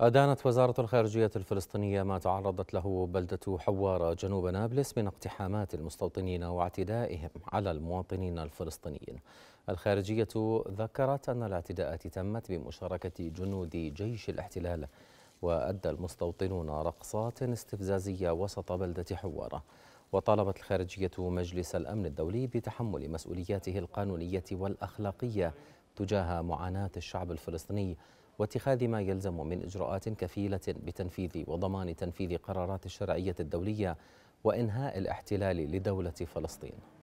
أدانت وزارة الخارجية الفلسطينية ما تعرضت له بلدة حوارة جنوب نابلس من اقتحامات المستوطنين واعتدائهم على المواطنين الفلسطينيين الخارجية ذكرت أن الاعتداءات تمت بمشاركة جنود جيش الاحتلال وأدى المستوطنون رقصات استفزازية وسط بلدة حوارة وطالبت الخارجية مجلس الأمن الدولي بتحمل مسؤولياته القانونية والأخلاقية تجاه معاناة الشعب الفلسطيني واتخاذ ما يلزم من إجراءات كفيلة بتنفيذ وضمان تنفيذ قرارات الشرعية الدولية وإنهاء الاحتلال لدولة فلسطين